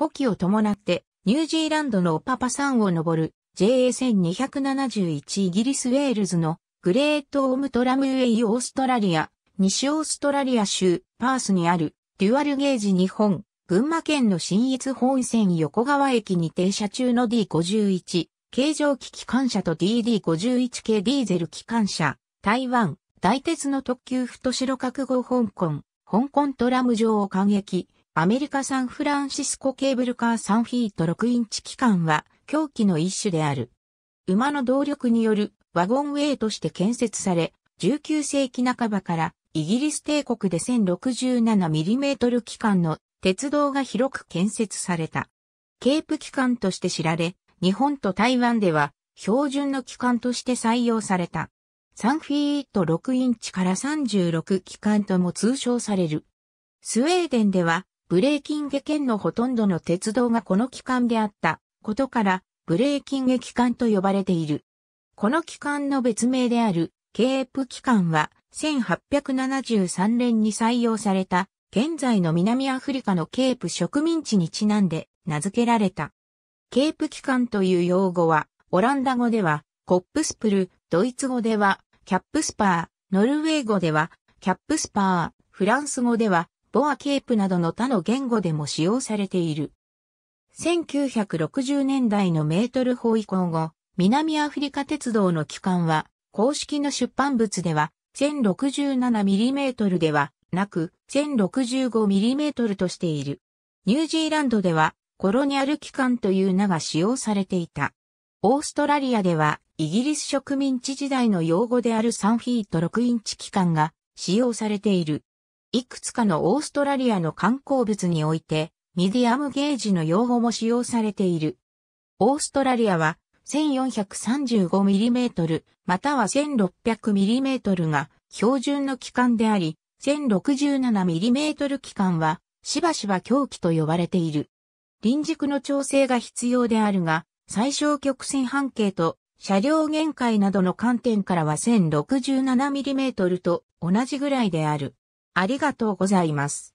補給を伴って、ニュージーランドのオパパ山を登る JA1271 イギリスウェールズのグレートオームトラムウェイオーストラリア、西オーストラリア州パースにあるデュアルゲージ日本、群馬県の新越本線横川駅に停車中の D51 形状機機関車と DD51 系ディーゼル機関車、台湾、大鉄の特急太白覚号香港、香港トラム上を感激、アメリカサンフランシスコケーブルカー3フィート6インチ機関は狂気の一種である。馬の動力によるワゴンウェイとして建設され、19世紀半ばからイギリス帝国で 1067mm 機関の鉄道が広く建設された。ケープ機関として知られ、日本と台湾では標準の機関として採用された。3フィート6インチから36機関とも通称される。スウェーデンではブレーキンゲ県のほとんどの鉄道がこの機関であったことから、ブレーキンゲ機関と呼ばれている。この機関の別名である、ケープ機関は、1873年に採用された、現在の南アフリカのケープ植民地にちなんで名付けられた。ケープ機関という用語は、オランダ語では、コップスプル、ドイツ語では、キャップスパー、ノルウェー語では、キャップスパー、フランス語では、ボアケープなどの他の言語でも使用されている。1960年代のメートル法以降後、南アフリカ鉄道の機関は、公式の出版物では、1067mm ではなく、1065mm としている。ニュージーランドでは、コロニアル機関という名が使用されていた。オーストラリアでは、イギリス植民地時代の用語である3フィート6インチ機関が使用されている。いくつかのオーストラリアの観光物において、ミディアムゲージの用語も使用されている。オーストラリアは 1435mm または 1600mm が標準の機関であり、1067mm 機関はしばしば狂気と呼ばれている。臨軸の調整が必要であるが、最小曲線半径と車両限界などの観点からは 1067mm と同じぐらいである。ありがとうございます。